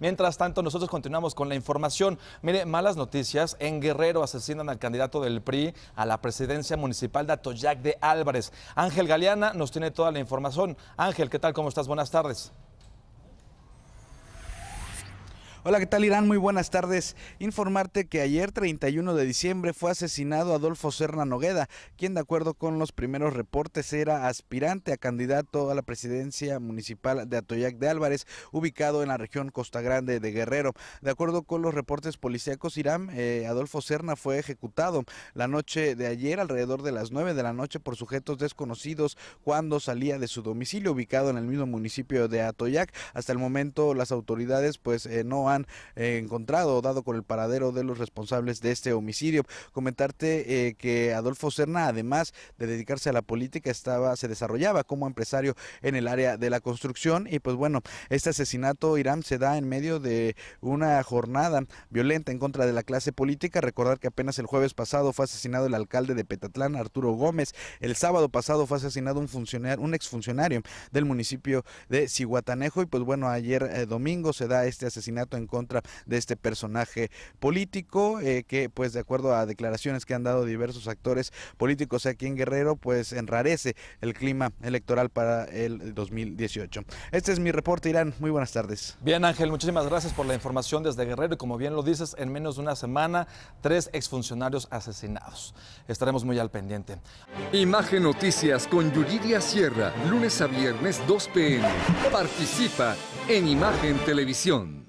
Mientras tanto, nosotros continuamos con la información. Mire, malas noticias. En Guerrero asesinan al candidato del PRI a la presidencia municipal de Atoyac de Álvarez. Ángel Galeana nos tiene toda la información. Ángel, ¿qué tal? ¿Cómo estás? Buenas tardes. Hola, ¿qué tal Irán? Muy buenas tardes. Informarte que ayer 31 de diciembre fue asesinado Adolfo Serna Nogueda, quien de acuerdo con los primeros reportes era aspirante a candidato a la presidencia municipal de Atoyac de Álvarez, ubicado en la región Costa Grande de Guerrero. De acuerdo con los reportes policíacos Irán, eh, Adolfo Serna fue ejecutado la noche de ayer alrededor de las 9 de la noche por sujetos desconocidos cuando salía de su domicilio ubicado en el mismo municipio de Atoyac. Hasta el momento las autoridades pues eh, no han eh, encontrado dado con el paradero de los responsables de este homicidio. Comentarte eh, que Adolfo Serna, además de dedicarse a la política, estaba, se desarrollaba como empresario en el área de la construcción y pues bueno, este asesinato Irán se da en medio de una jornada violenta en contra de la clase política. Recordar que apenas el jueves pasado fue asesinado el alcalde de Petatlán, Arturo Gómez. El sábado pasado fue asesinado un funcionario, un exfuncionario del municipio de Cihuatanejo y pues bueno, ayer eh, domingo se da este asesinato en en contra de este personaje político eh, que pues de acuerdo a declaraciones que han dado diversos actores políticos aquí en Guerrero pues enrarece el clima electoral para el 2018. Este es mi reporte Irán, muy buenas tardes. Bien Ángel, muchísimas gracias por la información desde Guerrero y como bien lo dices, en menos de una semana tres exfuncionarios asesinados. Estaremos muy al pendiente. Imagen Noticias con Yuridia Sierra, lunes a viernes 2 pm. Participa en Imagen Televisión.